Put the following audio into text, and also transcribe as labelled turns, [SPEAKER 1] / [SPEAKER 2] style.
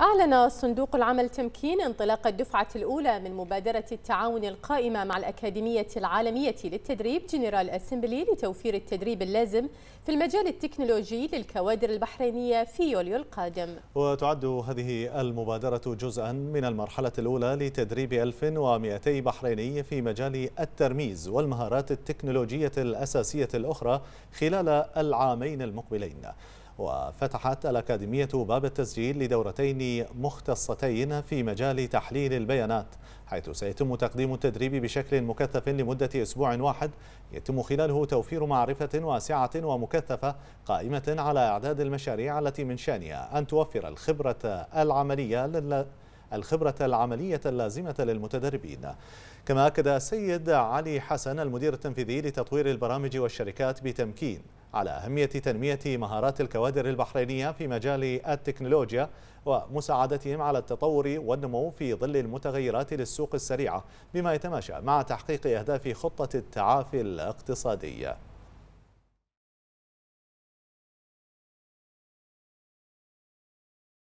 [SPEAKER 1] أعلن صندوق العمل تمكين انطلاق الدفعة الأولى من مبادرة التعاون القائمة مع الأكاديمية العالمية للتدريب جنرال أسمبلي لتوفير التدريب اللازم في المجال التكنولوجي للكوادر البحرينية في يوليو القادم
[SPEAKER 2] وتعد هذه المبادرة جزءا من المرحلة الأولى لتدريب 1200 بحريني في مجال الترميز والمهارات التكنولوجية الأساسية الأخرى خلال العامين المقبلين وفتحت الأكاديمية باب التسجيل لدورتين مختصتين في مجال تحليل البيانات حيث سيتم تقديم التدريب بشكل مكثف لمدة أسبوع واحد يتم خلاله توفير معرفة واسعة ومكثفة قائمة على إعداد المشاريع التي من شأنها أن توفر الخبرة العملية لل... الخبرة العملية اللازمة للمتدربين كما أكد السيد علي حسن المدير التنفيذي لتطوير البرامج والشركات بتمكين على أهمية تنمية مهارات الكوادر البحرينية في مجال التكنولوجيا ومساعدتهم على التطور والنمو في ظل المتغيرات للسوق السريعة بما يتماشى مع تحقيق أهداف خطة التعافي الاقتصادية